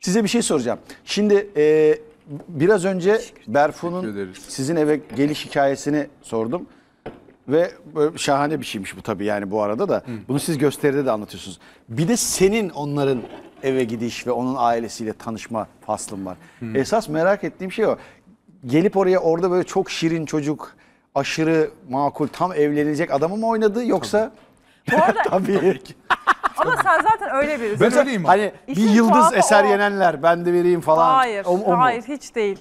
Size bir şey soracağım. Şimdi e, biraz önce Berfu'nun sizin eve geliş hikayesini sordum. Ve şahane bir şeymiş bu tabii yani bu arada da. Hı. Bunu siz gösteride de anlatıyorsunuz. Bir de senin onların eve gidiş ve onun ailesiyle tanışma faslın var. Hı. Esas merak ettiğim şey o. Gelip oraya orada böyle çok şirin çocuk, aşırı makul, tam evlenecek adamı mı oynadı yoksa... Tabii. Bu arada... tabii. Ama sen zaten öyle birisin. Ben öyleyim. Hani İşin bir yıldız eser o. yenenler ben de vereyim falan. Hayır, O- o mu? hayır hiç değil.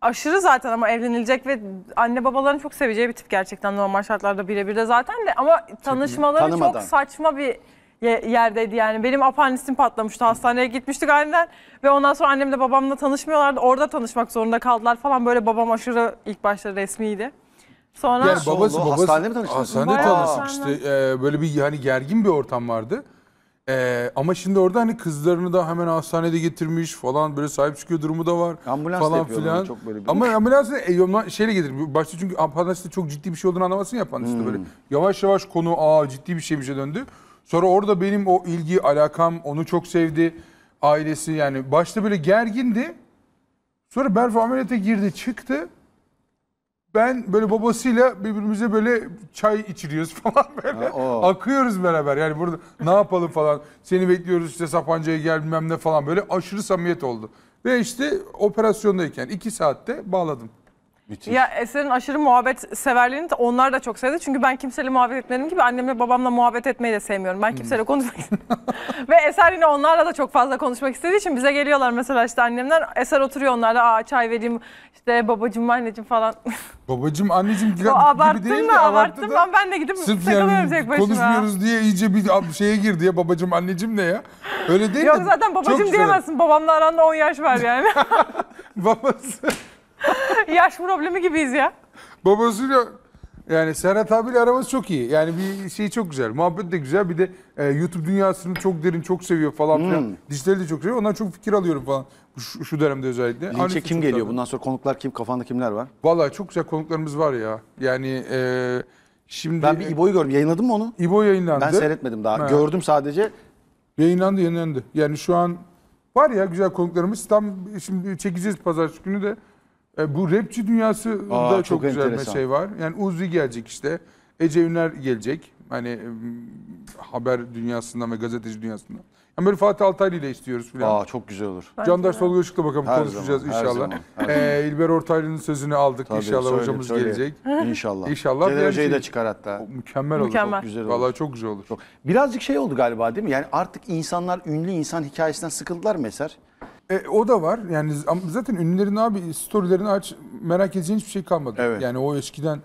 Aşırı zaten ama evlenilecek ve anne babaların çok seveceği bir tip gerçekten normal şartlarda birebir de zaten de ama tanışmaları çok saçma bir yerdeydi yani. Benim apandisim patlamıştı hastaneye gitmiştik aniden ve ondan sonra annemle babamla tanışmıyorlardı. Orada tanışmak zorunda kaldılar falan böyle babam aşırı ilk başta resmiydi. Sonra Yani babası babası Hastanede mi tanıştınız? Hastanede Bayağı tanıştık işte. Ee, böyle bir hani gergin bir ortam vardı. Ee, ama şimdi orada hani kızlarını da hemen hastanede getirmiş falan böyle sahip çıkıyor durumu da var. Ambulans falan filan. ama ambulans da e, şeyle gelir. Başta çünkü ambulansta çok ciddi bir şey olduğunu anlamasın ya pandiste hmm. böyle. Yavaş yavaş konu aa ciddi bir şey bir şey döndü. Sonra orada benim o ilgi alakam onu çok sevdi. Ailesi yani başta böyle gergindi. Sonra Berfu ameliyata girdi çıktı ben böyle babasıyla birbirimize böyle çay içiriyoruz falan böyle. Ha, Akıyoruz beraber yani burada ne yapalım falan. Seni bekliyoruz işte Sapanca'ya gel bilmem ne falan böyle aşırı samimiyet oldu. Ve işte operasyondayken iki saatte bağladım. Müthiş. Ya Eser'in aşırı muhabbet severliğini de onlar da çok sevdi. Çünkü ben kimseyle muhabbet etmediğim gibi annemle babamla muhabbet etmeyi de sevmiyorum. Ben kimseyle hmm. konuşmak Ve Eser yine onlarla da çok fazla konuşmak istediği için bize geliyorlar mesela işte annemler. Eser oturuyor onlarla. Aa çay vereyim işte babacım anneciğim falan. babacım anneciğim gibi, abarttın değil de abarttım abarttı da. Ama ben de gidip Sırf takılıyorum yani, tek başıma. Konuşmuyoruz diye iyice bir şeye girdi ya babacım anneciğim ne ya. Öyle değil Yok, de. Yok zaten babacım diyemezsin. Babamla aranda 10 yaş var yani. Babası. Yaş problemi gibiyiz ya. Babasıyla yani Serhat abiyle aramız çok iyi. Yani bir şey çok güzel. Muhabbet de güzel. Bir de e, YouTube dünyasını çok derin, çok seviyor falan filan. Hmm. Dijitali de çok seviyor. Ondan çok fikir alıyorum falan. Şu, şu dönemde özellikle. Linç'e kim geliyor? Tabii. Bundan sonra konuklar kim? Kafanda kimler var? Vallahi çok güzel konuklarımız var ya. Yani e, şimdi... Ben bir İbo'yu gördüm. Yayınladın mı onu? İbo yayınlandı. Ben seyretmedim daha. Ha. Gördüm sadece. Yayınlandı, yayınlandı. Yani şu an var ya güzel konuklarımız. Tam şimdi çekeceğiz pazartesi günü de. E, bu rapçi dünyası Aa, da çok, çok güzel bir şey var. Yani Uzi gelecek işte. Ece Ünler gelecek. Hani e, haber dünyasından ve gazeteci dünyasından. Yani böyle Fatih Altaylı ile istiyoruz filan. Aa çok güzel olur. Candaş Tolga Işık'la bakalım her konuşacağız zaman, inşallah. Her zaman, her ee, İlber Ortaylı'nın sözünü aldık. Tabii, inşallah söyle, hocamız söyle. gelecek. İnşallah. İnşallah. Celal Hoca'yı da çıkar hatta. O, mükemmel, mükemmel olur. Çok güzel olur. Vallahi çok güzel olur. Çok. Birazcık şey oldu galiba değil mi? Yani artık insanlar ünlü insan hikayesinden sıkıldılar mesela. E, o da var. Yani zaten ünlülerin abi storylerini aç merak edeceğin hiçbir şey kalmadı. Evet. Yani o eskiden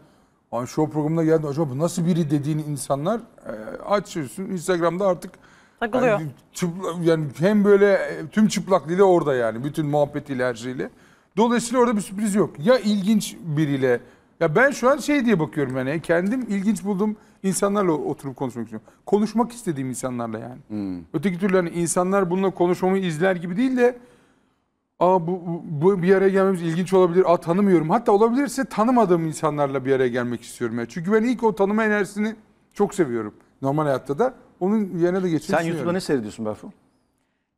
an show programına geldi acaba bu nasıl biri dediğin insanlar e, açıyorsun Instagram'da artık takılıyor. Yani, çıpla, yani hem böyle e, tüm çıplaklığıyla orada yani bütün muhabbetiyle her şeyle. Dolayısıyla orada bir sürpriz yok. Ya ilginç biriyle ya ben şu an şey diye bakıyorum yani kendim ilginç buldum insanlarla oturup konuşmak istiyorum. Konuşmak istediğim insanlarla yani. Hmm. Öteki türlü hani insanlar bununla konuşmamı izler gibi değil de Aa bu, bu, bir araya gelmemiz ilginç olabilir. Aa tanımıyorum. Hatta olabilirse tanımadığım insanlarla bir araya gelmek istiyorum. Yani. Çünkü ben ilk o tanıma enerjisini çok seviyorum. Normal hayatta da. Onun yerine de geçmek Sen YouTube'da ne seyrediyorsun Berfu?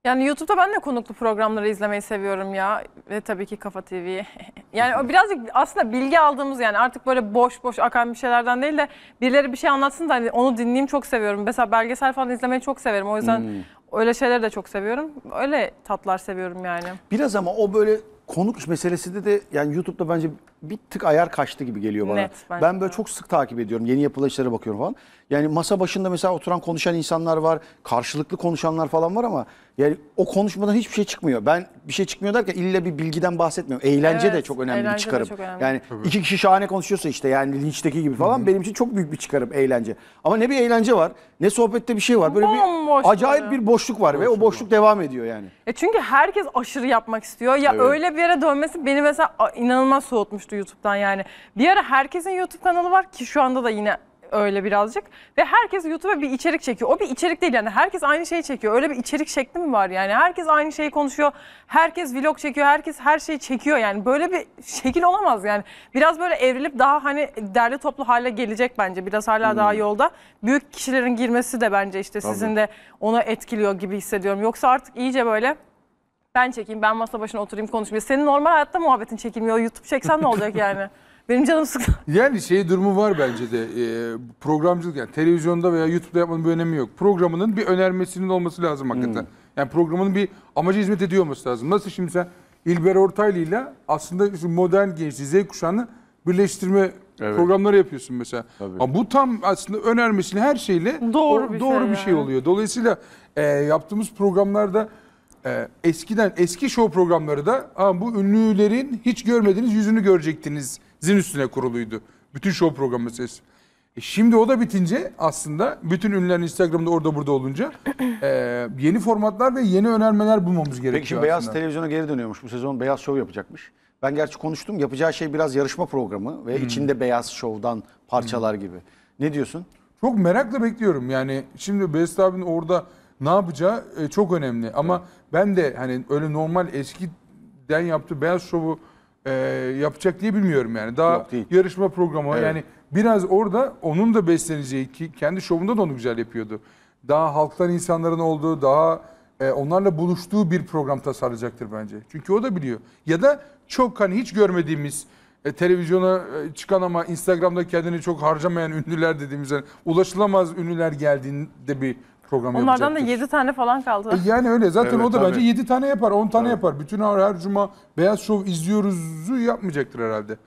Yani YouTube'da ben de konuklu programları izlemeyi seviyorum ya. Ve tabii ki Kafa TV'yi. yani o birazcık aslında bilgi aldığımız yani artık böyle boş boş akan bir şeylerden değil de birileri bir şey anlatsın da hani onu dinleyeyim çok seviyorum. Mesela belgesel falan izlemeyi çok severim. O yüzden hmm. Öyle şeyler de çok seviyorum. Öyle tatlar seviyorum yani. Biraz ama o böyle konuk meselesinde de yani YouTube'da bence bir tık ayar kaçtı gibi geliyor bana. Net, ben böyle de. çok sık takip ediyorum. Yeni yapılışlara bakıyorum falan. Yani masa başında mesela oturan konuşan insanlar var, karşılıklı konuşanlar falan var ama yani o konuşmadan hiçbir şey çıkmıyor. Ben bir şey çıkmıyor derken illa bir bilgiden bahsetmiyorum. Eğlence Evet, de çok önemli bir çıkarım. çok önemli. Yani iki kişi şahane konuşuyorsa işte yani linçteki gibi falan benim için çok büyük bir çıkarım eğlence. Ama ne bir eğlence var, ne sohbette bir şey var. Böyle Bomboş bir acayip bir boşluk var ve o boşluk devam ediyor yani. E çünkü herkes aşırı yapmak istiyor. Ya öyle bir yere dönmesi beni mesela inanılmaz soğutmuştu YouTube'dan yani. Bir ara herkesin YouTube kanalı var ki şu anda da yine öyle birazcık. Ve herkes YouTube'a bir içerik çekiyor. O bir içerik değil yani herkes aynı şeyi çekiyor. Öyle bir içerik şekli mi var yani? Herkes aynı şeyi konuşuyor. Herkes vlog çekiyor. Herkes her şeyi çekiyor yani. Böyle bir şekil olamaz yani. Biraz böyle evrilip daha hani derli toplu hale gelecek bence. Biraz hala daha hmm. yolda. Büyük kişilerin girmesi de bence işte sizin de ona etkiliyor gibi hissediyorum. Yoksa artık iyice böyle ben çekeyim, ben masa başına oturayım konuşmayayım. Senin normal hayatta muhabbetin çekilmiyor. YouTube çeksen ne olacak yani? Benim canım sıkıldı. Yani şey durumu var bence de e, programcılık yani televizyonda veya YouTube'da yapmanın bir önemi yok. Programının bir önermesinin olması lazım hakikaten. Hmm. Yani programının bir amaca hizmet ediyor olması lazım. Nasıl şimdi sen İlber Ortaylı ile aslında şu modern gençliği, Z kuşağını birleştirme evet. programları yapıyorsun mesela. Ama bu tam aslında önermesini her şeyle doğru o, bir, doğru şey, bir şey yani. oluyor. Dolayısıyla e, yaptığımız programlarda e, eskiden eski show programları da bu ünlülerin hiç görmediğiniz yüzünü görecektiniz zin üstüne kuruluydu. Bütün show programı ses. E şimdi o da bitince aslında bütün ünlüler Instagram'da orada burada olunca e, yeni formatlar ve yeni önermeler bulmamız gerekiyor. Peki şimdi Beyaz Televizyon'a geri dönüyormuş. Bu sezon Beyaz Show yapacakmış. Ben gerçi konuştum. Yapacağı şey biraz yarışma programı ve hmm. içinde Beyaz Show'dan parçalar hmm. gibi. Ne diyorsun? Çok merakla bekliyorum. Yani şimdi Beyaz abinin orada ne yapacağı e, çok önemli. Ama evet. ben de hani öyle normal eskiden yaptığı Beyaz Show'u e, yapacak diye bilmiyorum yani. Daha Yok değil. yarışma programı Evet. yani biraz orada onun da besleneceği ki kendi şovunda da onu güzel yapıyordu. Daha halktan insanların olduğu, daha e, onlarla buluştuğu bir program tasarlayacaktır bence. Çünkü o da biliyor. Ya da çok hani hiç görmediğimiz e, televizyona e, çıkan ama Instagram'da kendini çok harcamayan ünlüler dediğimiz yani ulaşılamaz ünlüler geldiğinde bir programı Onlardan yapacaktır. da 7 tane falan kaldı. E yani öyle zaten evet, o da tabii. bence 7 tane yapar 10 tane evet. yapar. Bütün her, her cuma Beyaz Show izliyoruz'u yapmayacaktır herhalde.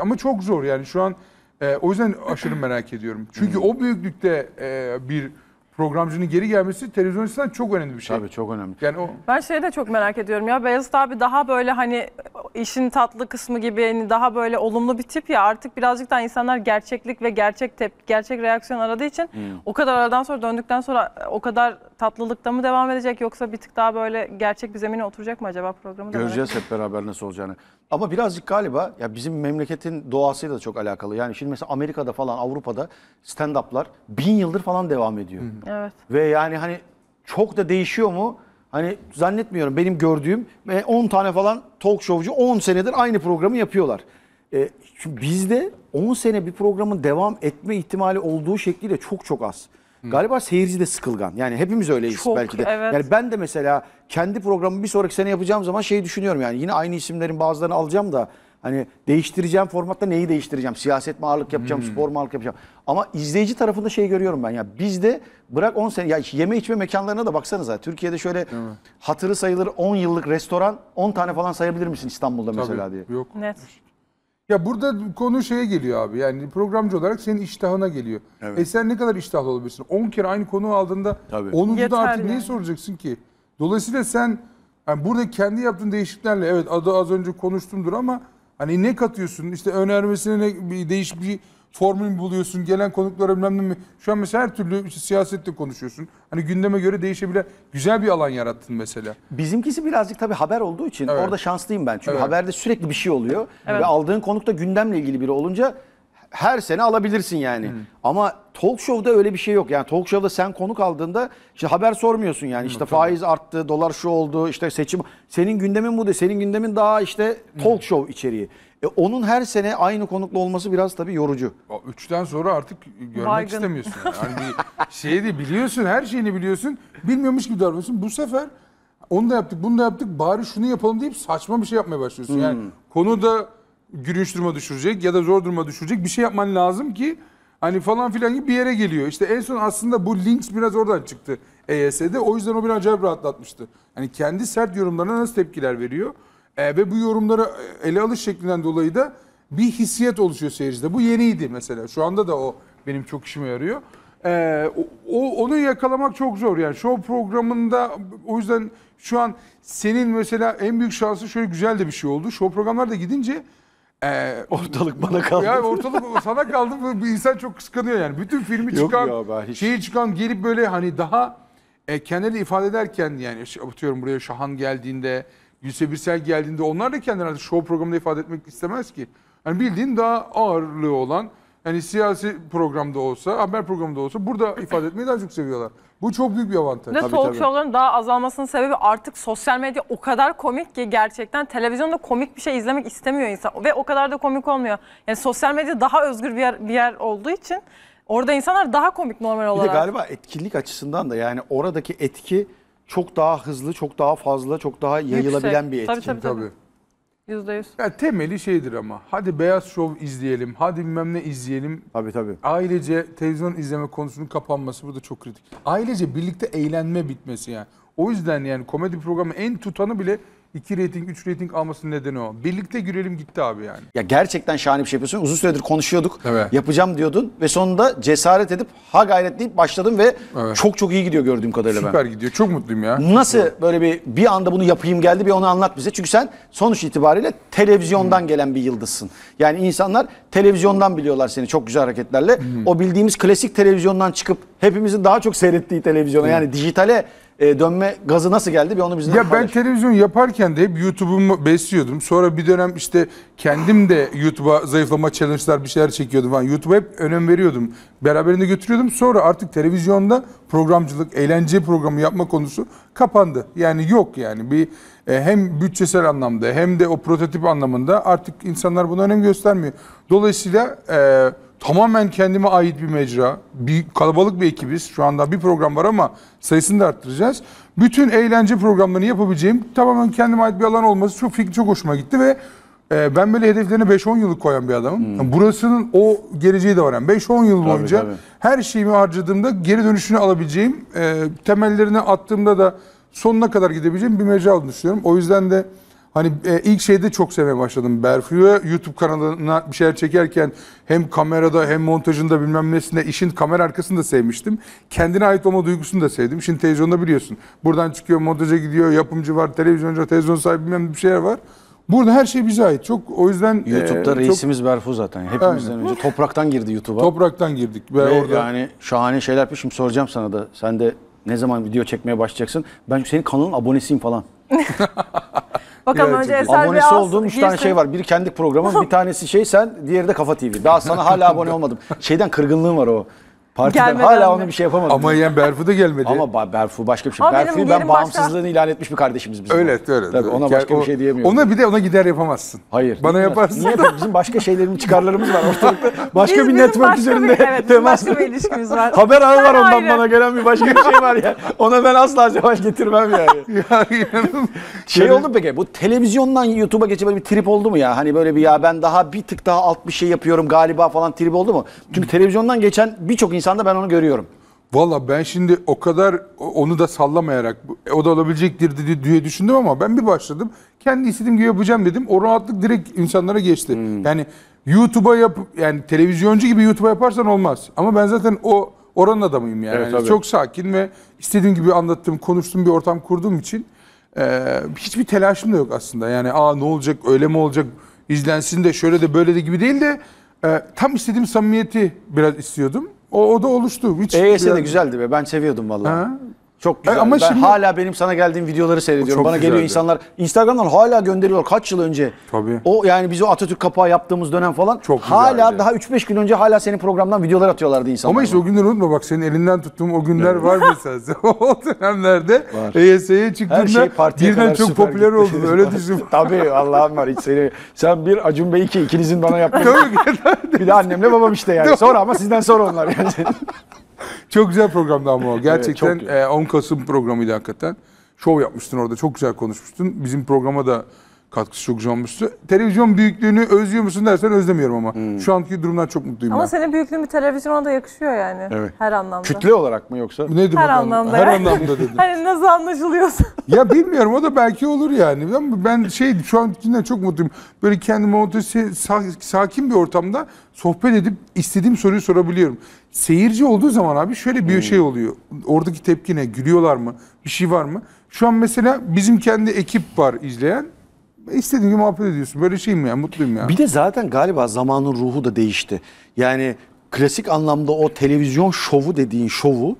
Ama çok zor yani şu an e, o yüzden aşırı merak ediyorum. Çünkü hmm. o büyüklükte e, bir programcının geri gelmesi televizyon açısından çok önemli bir şey. Tabii çok önemli. Yani o Ben şeyi de çok merak ediyorum ya Beyazıt abi daha böyle hani işin tatlı kısmı gibi hani daha böyle olumlu bir tip ya artık birazcık daha insanlar gerçeklik ve gerçek tep gerçek reaksiyon aradığı için hmm. o kadar aradan sonra döndükten sonra o kadar tatlılıkta mı devam edecek yoksa bir tık daha böyle gerçek bir zemine oturacak mı acaba programı da göreceğiz hep beraber nasıl olacağını. Ama birazcık galiba ya bizim memleketin doğasıyla da çok alakalı. Yani şimdi mesela Amerika'da falan Avrupa'da stand-up'lar bin yıldır falan devam ediyor. Evet. Ve yani hani çok da değişiyor mu? Hani zannetmiyorum benim gördüğüm 10 e, tane falan talk showcu 10 senedir aynı programı yapıyorlar. E, şimdi bizde 10 sene bir programın devam etme ihtimali olduğu şekliyle çok çok az. Galiba seyirci de sıkılgan. Yani hepimiz öyleyiz Çok, belki de. evet. Yani ben de mesela kendi programımı bir sonraki sene yapacağım zaman şeyi düşünüyorum yani yine aynı isimlerin bazılarını alacağım da hani değiştireceğim formatta neyi değiştireceğim? Siyaset mi ağırlık yapacağım, hmm. spor mu ağırlık yapacağım? Ama izleyici tarafında şey görüyorum ben ya. Bizde bırak 10 sene ya yeme içme mekanlarına da baksanıza. Türkiye'de şöyle hatırı sayılır 10 yıllık restoran 10 tane falan sayabilir misin İstanbul'da mesela diye. Yok. Net. Ya burada konu şeye geliyor abi. Yani programcı olarak senin iştahına geliyor. Evet. E sen ne kadar iştahlı olabilirsin? 10 kere aynı konu aldığında Tabii. 10. da artık yani. neyi soracaksın ki? Dolayısıyla sen yani burada kendi yaptığın değişikliklerle evet adı az önce konuştumdur ama hani ne katıyorsun? İşte önermesine ne bir değişik bir formül buluyorsun, gelen konuklar bilmem ne. Şu an mesela her türlü siyasetle konuşuyorsun. Hani gündeme göre değişebilen güzel bir alan yarattın mesela. Bizimkisi birazcık tabii haber olduğu için evet. orada şanslıyım ben. Çünkü evet. haberde sürekli bir şey oluyor. Evet. Ve aldığın konuk da gündemle ilgili biri olunca her sene alabilirsin yani. Hı. Hmm. Ama talk show'da öyle bir şey yok. Yani talk show'da sen konuk aldığında işte haber sormuyorsun yani. İşte Hı, faiz arttı, dolar şu oldu, işte seçim. Senin gündemin bu de, senin gündemin daha işte talk Hı. Hmm. show içeriği. E, onun her sene aynı konuklu olması biraz tabii yorucu. O Üçten sonra artık görmek Baygın. istemiyorsun. Yani bir şeyi biliyorsun, her şeyini biliyorsun. Bilmiyormuş gibi davranıyorsun. Bu sefer onu da yaptık, bunu da yaptık. Bari şunu yapalım deyip saçma bir şey yapmaya başlıyorsun. Yani hmm. konu da gülünç duruma düşürecek ya da zor duruma düşürecek bir şey yapman lazım ki hani falan filan gibi bir yere geliyor. İşte en son aslında bu links biraz oradan çıktı EYS'de. O yüzden o beni acayip rahatlatmıştı. Hani kendi sert yorumlarına nasıl tepkiler veriyor? E, ve bu yorumları ele alış şeklinden dolayı da bir hissiyet oluşuyor seyircide. Bu yeniydi mesela. Şu anda da o benim çok işime yarıyor. E, o, onu yakalamak çok zor. Yani show programında o yüzden şu an senin mesela en büyük şansı şöyle güzel de bir şey oldu. Show programlarda gidince ee, ortalık bana kaldı. Ya ortalık sana kaldı. Bir insan çok kıskanıyor yani. Bütün filmi çıkan, şeyi çıkan gelip böyle hani daha e, kendini ifade ederken yani atıyorum buraya Şahan geldiğinde Gülse Birsel geldiğinde onlar da kendilerini show programında ifade etmek istemez ki. Yani bildiğin daha ağırlığı olan yani siyasi programda olsa, haber programında olsa burada ifade etmeyi daha çok seviyorlar. Bu çok büyük bir avantaj. Ne talk show'ların daha azalmasının sebebi artık sosyal medya o kadar komik ki gerçekten televizyonda komik bir şey izlemek istemiyor insan ve o kadar da komik olmuyor. Yani sosyal medya daha özgür bir yer, bir yer olduğu için orada insanlar daha komik normal olarak. Bir de galiba etkinlik açısından da yani oradaki etki çok daha hızlı, çok daha fazla, çok daha yayılabilen Yüksek. bir etki. Tabii, tabii, tabii. tabii. Yüzde yüz. Ya temeli şeydir ama. Hadi Beyaz Show izleyelim, hadi bilmem ne izleyelim. Tabii tabii. Ailece televizyon izleme konusunun kapanması burada çok kritik. Ailece birlikte eğlenme bitmesi yani. O yüzden yani komedi programı en tutanı bile 2 rating 3 rating almasının nedeni o. Birlikte gürelim gitti abi yani. Ya gerçekten şahane bir şey yapıyorsun. Uzun süredir konuşuyorduk. Evet. Yapacağım diyordun ve sonunda cesaret edip ha gayret deyip başladın ve evet. çok çok iyi gidiyor gördüğüm kadarıyla Süper ben. Süper gidiyor. Çok mutluyum ya. Nasıl Süper. böyle bir bir anda bunu yapayım geldi bir onu anlat bize. Çünkü sen sonuç itibariyle televizyondan hmm. gelen bir yıldızsın. Yani insanlar televizyondan biliyorlar seni çok güzel hareketlerle. Hmm. O bildiğimiz klasik televizyondan çıkıp hepimizin daha çok seyrettiği televizyona hmm. yani dijitale e, dönme gazı nasıl geldi bir onu bizden Ya ben televizyon yaparken de hep YouTube'umu besliyordum. Sonra bir dönem işte kendim de YouTube'a zayıflama challenge'lar bir şeyler çekiyordum falan. YouTube'a hep önem veriyordum. Beraberinde götürüyordum. Sonra artık televizyonda programcılık, eğlence programı yapma konusu kapandı. Yani yok yani bir e, hem bütçesel anlamda hem de o prototip anlamında artık insanlar buna önem göstermiyor. Dolayısıyla e, Tamamen kendime ait bir mecra. Bir kalabalık bir ekibiz. Şu anda bir program var ama sayısını da arttıracağız. Bütün eğlence programlarını yapabileceğim tamamen kendime ait bir alan olması çok fikri çok hoşuma gitti ve e, ben böyle hedeflerine 5-10 yıllık koyan bir adamım. Hmm. Yani burasının o geleceği de var. Yani 5-10 yıl tabii, boyunca tabii. her şeyimi harcadığımda geri dönüşünü alabileceğim, e, temellerini attığımda da sonuna kadar gidebileceğim bir mecra olduğunu düşünüyorum. O yüzden de Hani e, ilk şeyde çok sevmeye başladım Berfu'yu. YouTube kanalına bir şeyler çekerken hem kamerada hem montajında bilmem nesinde işin kamera arkasını da sevmiştim. Kendine ait olma duygusunu da sevdim. Şimdi televizyonda biliyorsun. Buradan çıkıyor, montaja gidiyor, yapımcı var, televizyoncu, televizyon sahibi bilmem bir şeyler var. Burada her şey bize ait. Çok o yüzden e, YouTube'da e, reisimiz çok... Berfu zaten. Hepimizden Aynen. önce topraktan girdi YouTube'a. Topraktan girdik. Ben Ve orada... yani şahane şeyler yapmışım. Soracağım sana da. Sen de ne zaman video çekmeye başlayacaksın? Ben senin kanalın abonesiyim falan. Bakalım önce Eser Bey Abonesi olduğum üç tane şey var. Biri kendi programım, bir tanesi şey sen, diğeri de Kafa TV. Daha sana hala abone olmadım. Şeyden kırgınlığım var o. Partiden Gelmeden hala mi? onu bir şey yapamadı Ama yani Berfu da gelmedi. Ama Berfu başka bir şey. Ama benim ben yerim başka- bağımsızlığını ilan etmiş bir kardeşimiz bizim. Öyle öyle. Tabii ona Yani başka bir şey diyemiyorum. Ona bir de ona gider yapamazsın. Hayır. Bana yaparsın. Niye? Bizim başka şeylerimiz, çıkarlarımız var ortalıkta. Başka Biz- bir bizim network başka üzerinde bir, evet, temas. başka bir ilişkimiz var. Haber ağı var ondan bana gelen bir başka bir şey var ya. Ona ben asla cevap getirmem yani. Şey oldu mu peki bu televizyondan YouTube'a geçe bir trip oldu mu ya? Hani böyle bir ya ben daha bir tık daha alt bir şey yapıyorum galiba falan trip oldu mu? Çünkü televizyondan geçen birçok insan insanda ben onu görüyorum. Valla ben şimdi o kadar onu da sallamayarak e, o da olabilecektir diye düşündüm ama ben bir başladım. Kendi istediğim gibi yapacağım dedim. O rahatlık direkt insanlara geçti. Hmm. Yani YouTube'a yap yani televizyoncu gibi YouTube'a yaparsan olmaz. Ama ben zaten o oranın adamıyım yani. Evet, çok sakin ve istediğim gibi anlattığım konuştum bir ortam kurduğum için e, hiçbir telaşım da yok aslında. Yani aa ne olacak, öyle mi olacak, izlensin de şöyle de böyle de gibi değil de e, tam istediğim samimiyeti biraz istiyordum. O, o da oluştu. Hiç EYS de güzeldi be. Ben seviyordum vallahi. Ha? Çok e, güzel. E ama ben şimdi... hala benim sana geldiğim videoları seyrediyorum. Bana geliyor insanlar Instagram'dan hala gönderiyorlar kaç yıl önce. Tabii. O yani biz o Atatürk kapağı yaptığımız dönem falan Çok hala güzeldi. daha 3-5 gün önce hala senin programdan videolar atıyorlardı insanlar. Ama işte o günleri unutma bak senin elinden tuttuğum o günler evet. var mesela. o dönemlerde EYS'ye çıktığında Her şey birden çok popüler gitti. oldu. Öyle düşün. Tabii Allah'ım var hiç seni. Sen bir Acun Bey iki ikiniz sizin bana yaptığınız. bir de annemle babam işte yani. Sonra ama sizden sonra onlar yani. çok güzel programdı ama o. Gerçekten evet, e, 10 Kasım programıydı hakikaten. Şov yapmıştın orada. Çok güzel konuşmuştun. Bizim programa da katkısı çok güzel olmuştu. Televizyon büyüklüğünü özlüyor musun dersen özlemiyorum ama. Hmm. Şu anki durumdan çok mutluyum Ama ben. senin büyüklüğün bir televizyona da yakışıyor yani. Evet. Her anlamda. Kütle olarak mı yoksa? Nedir Her bakalım? anlamda. Her yani. anlamda dedim. hani nasıl anlaşılıyorsa. ya bilmiyorum o da belki olur yani. ben şey şu ankinden çok mutluyum. Böyle kendimi orada sakin bir ortamda sohbet edip istediğim soruyu sorabiliyorum. Seyirci olduğu zaman abi şöyle bir hmm. şey oluyor. Oradaki tepki ne? gülüyorlar mı? Bir şey var mı? Şu an mesela bizim kendi ekip var izleyen. İstediğin gibi muhabbet ediyorsun. Böyle şeyim ya mutluyum ya. Bir de zaten galiba zamanın ruhu da değişti. Yani klasik anlamda o televizyon şovu dediğin şovu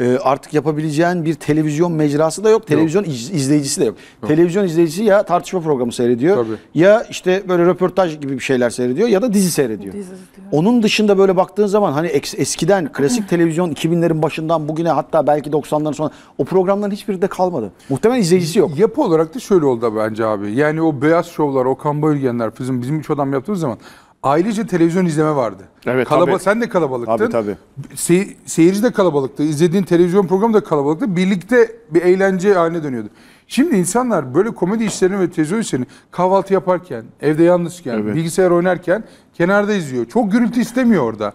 e, artık yapabileceğin bir televizyon mecrası da yok. Televizyon yok. izleyicisi de yok. yok. Televizyon izleyicisi ya tartışma programı seyrediyor Tabii. ya işte böyle röportaj gibi bir şeyler seyrediyor ya da dizi seyrediyor. Dizi Onun dışında böyle baktığın zaman hani eskiden klasik televizyon 2000'lerin başından bugüne hatta belki 90'ların sonra o programların hiçbiri de kalmadı. Muhtemelen izleyicisi yok. Yapı olarak da şöyle oldu bence abi. Yani o beyaz şovlar, Okan Bayülgenler bizim, bizim üç adam yaptığımız zaman ailece televizyon izleme vardı. Evet, Kalaba tabii. sen de kalabalıktın. Tabii tabii. Se seyirci de kalabalıktı. İzlediğin televizyon programı da kalabalıktı. Birlikte bir eğlence haline dönüyordu. Şimdi insanlar böyle komedi işlerini ve televizyon işlerini kahvaltı yaparken, evde yalnızken, evet. bilgisayar oynarken kenarda izliyor. Çok gürültü istemiyor orada.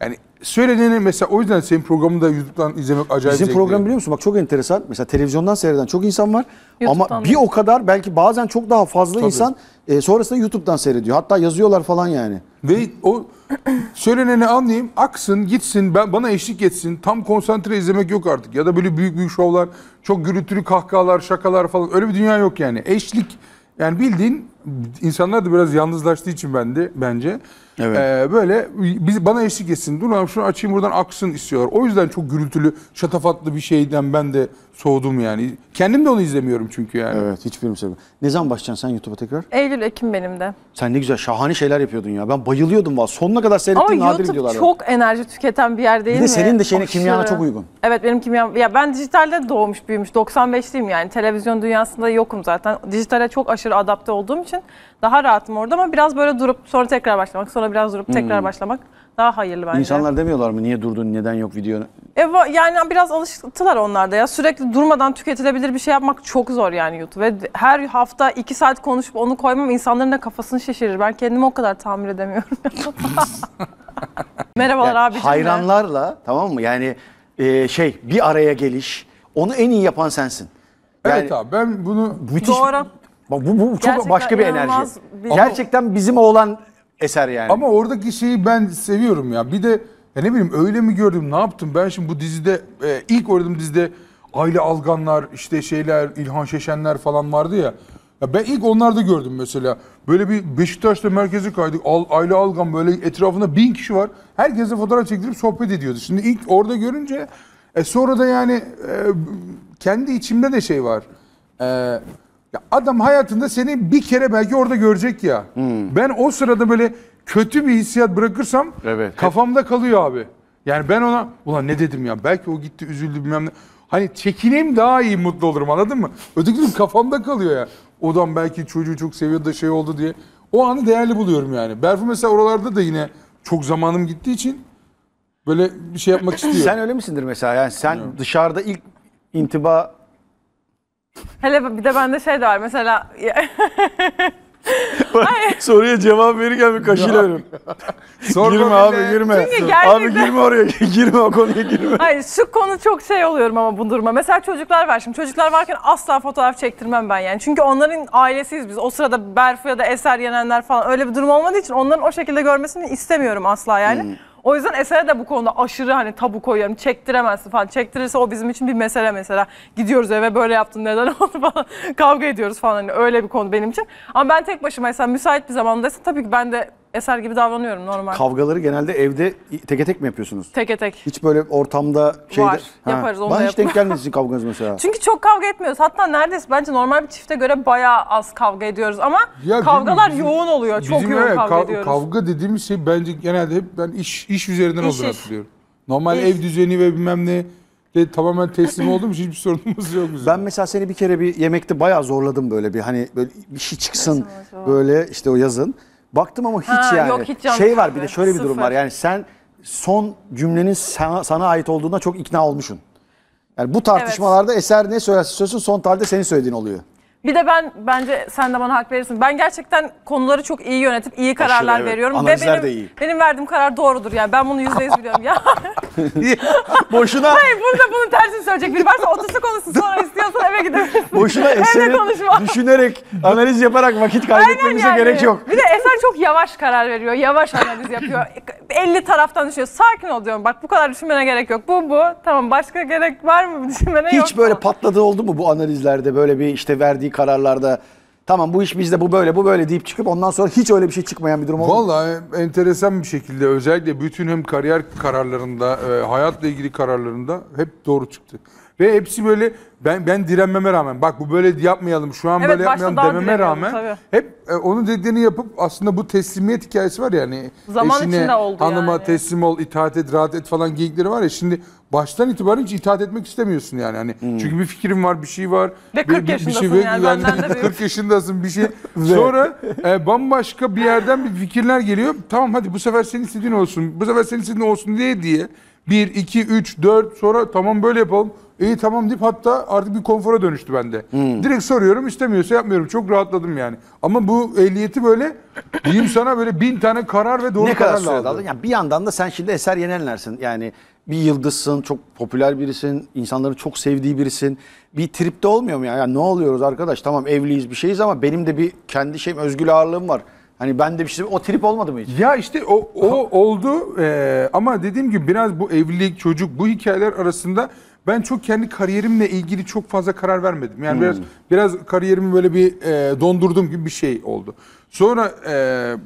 Yani söyleneni mesela o yüzden senin programını da YouTube'dan izlemek acayip Bizim zevkli. program biliyor musun? Bak çok enteresan. Mesela televizyondan seyreden çok insan var. YouTube'dan ama bir o kadar belki bazen çok daha fazla Tabii. insan e, sonrasında YouTube'dan seyrediyor. Hatta yazıyorlar falan yani. Ve o söyleneni anlayayım. Aksın, gitsin, ben bana eşlik etsin. Tam konsantre izlemek yok artık. Ya da böyle büyük büyük şovlar, çok gürültülü kahkahalar, şakalar falan. Öyle bir dünya yok yani. Eşlik yani bildiğin insanlar da biraz yalnızlaştığı için bende bence evet. e, böyle biz bana eşlik etsin. Dur abi şunu açayım buradan aksın istiyorlar. O yüzden çok gürültülü, şatafatlı bir şeyden ben de soğudum yani. Kendim de onu izlemiyorum çünkü yani. Evet, hiçbirini sevmiyorum. Ne zaman başlayacaksın sen YouTube'a tekrar? Eylül Ekim benim de. Sen ne güzel şahane şeyler yapıyordun ya. Ben bayılıyordum valla. Sonuna kadar seyrettiğin Ama nadir YouTube videolar. Ama YouTube çok enerji tüketen bir yer değil bir de mi? senin de şeyine Aşırı. kimyana çok uygun. Evet benim kimyam ya ben dijitalde doğmuş büyümüş 95'liyim yani. Televizyon dünyasında yokum zaten. Dijitale çok aşırı adapte olduğum için için daha rahatım orada ama biraz böyle durup sonra tekrar başlamak, sonra biraz durup tekrar hmm. başlamak daha hayırlı bence. İnsanlar demiyorlar mı niye durdun, neden yok video? E, yani biraz alıştılar onlar da ya. Sürekli durmadan tüketilebilir bir şey yapmak çok zor yani YouTube. Ve her hafta iki saat konuşup onu koymam insanların da kafasını şişirir. Ben kendimi o kadar tahammül edemiyorum. Merhabalar Yani hayranlarla tamam mı? Yani e, şey bir araya geliş. Onu en iyi yapan sensin. Yani Evet abi ben bunu Müthiş Doğru. Bak bu, bu çok Gerçekten başka bir enerji. bir- Gerçekten bizim olan eser yani. Ama oradaki şeyi ben seviyorum ya. Bir de ya ne bileyim öyle mi gördüm ne yaptım ben şimdi bu dizide e, ilk oynadığım dizide Aile Alganlar işte şeyler İlhan Şeşenler falan vardı ya. Ya ben ilk onlarda gördüm mesela. Böyle bir Beşiktaş'ta merkeze kaydık. Al, Aile Algan böyle etrafında bin kişi var. Herkese fotoğraf çektirip sohbet ediyordu. Şimdi ilk orada görünce e, sonra da yani e, kendi içimde de şey var. E, adam hayatında seni bir kere belki orada görecek ya. Hmm. Ben o sırada böyle kötü bir hissiyat bırakırsam evet. kafamda kalıyor abi. Yani ben ona ulan ne dedim ya belki o gitti üzüldü bilmem ne. Hani çekineyim daha iyi mutlu olurum anladın mı? Öteki türlü kafamda kalıyor ya. Odan belki çocuğu çok seviyor da şey oldu diye. O anı değerli buluyorum yani. Berfu mesela oralarda da yine çok zamanım gittiği için böyle bir şey yapmak istiyor. Sen öyle misindir mesela? Yani sen Bilmiyorum. dışarıda ilk intiba Hele bir de bende şey de var mesela... Bak, soruya cevap verirken bir kaşıyla veriyorum. girme abi girme. Çünkü Abi girme oraya girme o konuya girme. Hayır şu konu çok şey oluyorum ama bu duruma. Mesela çocuklar var şimdi çocuklar varken asla fotoğraf çektirmem ben yani. Çünkü onların ailesiyiz biz. O sırada Berfu ya da Eser yenenler falan öyle bir durum olmadığı için onların o şekilde görmesini istemiyorum asla yani. Hmm. O yüzden Eser'e de bu konuda aşırı hani tabu koyuyorum. Çektiremezsin falan. Çektirirse o bizim için bir mesele mesela. Gidiyoruz eve böyle yaptın neden oldu falan. Kavga ediyoruz falan hani öyle bir konu benim için. Ama ben tek başıma mesela müsait bir zamandaysa tabii ki ben de eser gibi davranıyorum normal. Kavgaları genelde evde teke tek mi yapıyorsunuz? Teke tek. Hiç böyle ortamda şeyde... Var. Ha. Yaparız onu Ben da hiç denk gelmedi sizin kavganız mesela. Çünkü çok kavga etmiyoruz. Hatta neredeyse bence normal bir çifte göre bayağı az kavga ediyoruz ama Ya kavgalar bizim- yoğun oluyor. Çok Bizim yoğun evet, kavga ediyoruz. Kavga dediğimiz şey bence genelde hep ben iş iş üzerinden olur olduğunu hatırlıyorum. Normal İş. ev düzeni ve bilmem ne de tamamen teslim oldum hiçbir sorunumuz yok bizim. Ben mesela seni bir kere bir yemekte bayağı zorladım böyle bir hani böyle bir şey çıksın böyle işte o yazın. Baktım ama hiç ha, yani. Yok, hiç şey var bir de şöyle bir Sıfır. durum var. Yani sen son cümlenin sana, sana ait olduğuna çok ikna olmuşsun. Yani bu tartışmalarda evet. eser ne söylersin söylesin son talde senin söylediğin oluyor. Bir de ben bence sen de bana hak verirsin. Ben gerçekten konuları çok iyi yönetip iyi kararlar Aşırı, evet. veriyorum. Analizler benim, de iyi. Benim verdiğim karar doğrudur yani. Ben bunu yüzde yüz biliyorum ya. Boşuna. Hayır burada bunun tersini söyleyecek biri varsa otursun konuşsun sonra istiyorsan eve gidebilirsin. Boşuna eser. konuşma. düşünerek analiz yaparak vakit kaybetmemize yani. gerek yok. Bir de eser çok yavaş karar veriyor. Yavaş analiz yapıyor. 50 taraftan düşüyor. Sakin ol diyorum. Bak bu kadar düşünmene gerek yok. Bu bu. Tamam başka gerek var mı düşünmene Hiç yok. Hiç böyle patladı oldu mu bu analizlerde böyle bir işte verdiği kararlarda tamam bu iş bizde bu böyle bu böyle deyip çıkıp ondan sonra hiç öyle bir şey çıkmayan bir durum oldu. Vallahi enteresan bir şekilde özellikle bütün hem kariyer kararlarında, e, hayatla ilgili kararlarında hep doğru çıktı. Ve hepsi böyle ben ben direnmeme rağmen bak bu böyle yapmayalım şu an Evet, böyle yapmayalım dememe rağmen tabii. hep e, onun dediğini yapıp aslında bu teslimiyet hikayesi var yani Zaman içinde oldu hanıma yani. teslim ol itaat et rahat et falan geyikleri var ya şimdi baştan itibaren hiç itaat etmek istemiyorsun yani hani hmm. çünkü bir fikrim var bir şey var Ve 40 şey yaşındasın yani, benden de büyük. 40 yaşındasın bir şey sonra e, bambaşka bir yerden bir fikirler geliyor tamam hadi bu sefer senin istediğin olsun bu sefer senin istediğin olsun diye diye 1 2 3 4 sonra tamam böyle yapalım İyi tamam deyip hatta artık bir konfora dönüştü bende. Hmm. Direkt soruyorum istemiyorsa yapmıyorum. Çok rahatladım yani. Ama bu ehliyeti böyle diyeyim sana böyle bin tane karar ve doğru ne kadar aldın? Yani bir yandan da sen şimdi eser yenenlersin. Yani bir yıldızsın, çok popüler birisin, insanların çok sevdiği birisin. Bir tripte olmuyor mu ya? Yani ne oluyoruz arkadaş? Tamam evliyiz bir şeyiz ama benim de bir kendi şeyim, özgül ağırlığım var. Hani ben de bir şey o trip olmadı mı hiç? Ya işte o, o oldu ee, ama dediğim gibi biraz bu evlilik, çocuk bu hikayeler arasında ben çok kendi kariyerimle ilgili çok fazla karar vermedim. Yani hmm. biraz biraz kariyerimi böyle bir e, dondurdum gibi bir şey oldu. Sonra e,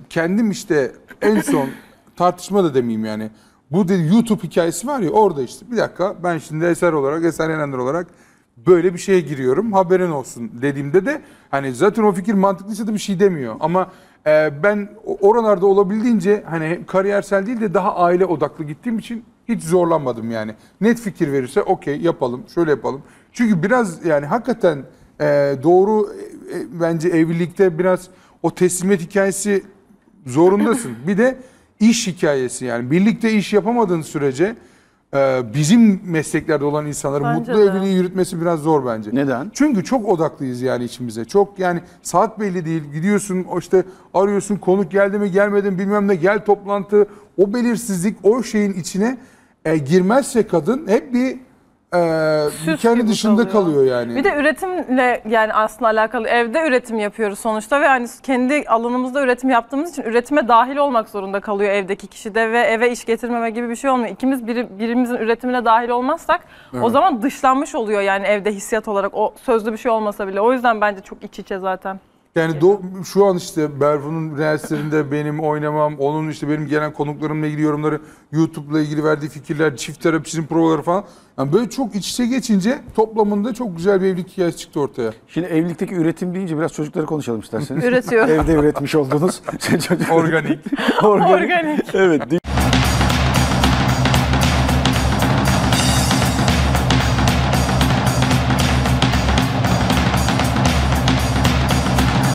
kendim işte en son tartışma da demeyeyim yani. Bu dedi YouTube hikayesi var ya orada işte bir dakika ben şimdi eser olarak eser yenenler olarak böyle bir şeye giriyorum haberin olsun dediğimde de hani zaten o fikir mantıklıysa da bir şey demiyor ama ee, ben oralarda olabildiğince hani kariyersel değil de daha aile odaklı gittiğim için hiç zorlanmadım yani. Net fikir verirse okey yapalım, şöyle yapalım. Çünkü biraz yani hakikaten e, doğru e, e, bence evlilikte biraz o teslimiyet hikayesi zorundasın. Bir de iş hikayesi yani birlikte iş yapamadığın sürece ee, bizim mesleklerde olan insanların bence mutlu de. evliliği yürütmesi biraz zor bence. Neden? Çünkü çok odaklıyız yani içimize. Çok yani saat belli değil. Gidiyorsun işte arıyorsun konuk geldi mi gelmedi mi bilmem ne gel toplantı. O belirsizlik o şeyin içine e, girmezse kadın hep bir ee, Süs kendi gibi dışında kalıyor. kalıyor yani. Bir de üretimle yani aslında alakalı evde üretim yapıyoruz sonuçta ve hani kendi alanımızda üretim yaptığımız için üretime dahil olmak zorunda kalıyor evdeki kişi de ve eve iş getirmeme gibi bir şey olmuyor. İkimiz biri, birimizin üretimine dahil olmazsak evet. o zaman dışlanmış oluyor yani evde hissiyat olarak o sözlü bir şey olmasa bile. O yüzden bence çok iç içe zaten. Yani do, şu an işte Berfu'nun reelslerinde benim oynamam, onun işte benim gelen konuklarımla ilgili yorumları, YouTube'la ilgili verdiği fikirler, çift terapisinin provaları falan. Yani böyle çok iç içe geçince toplamında çok güzel bir evlilik hikayesi çıktı ortaya. Şimdi evlilikteki üretim deyince biraz çocukları konuşalım isterseniz. Üretiyor. Evde üretmiş oldunuz. şey çocuk. Organik. Organik. Organik. evet.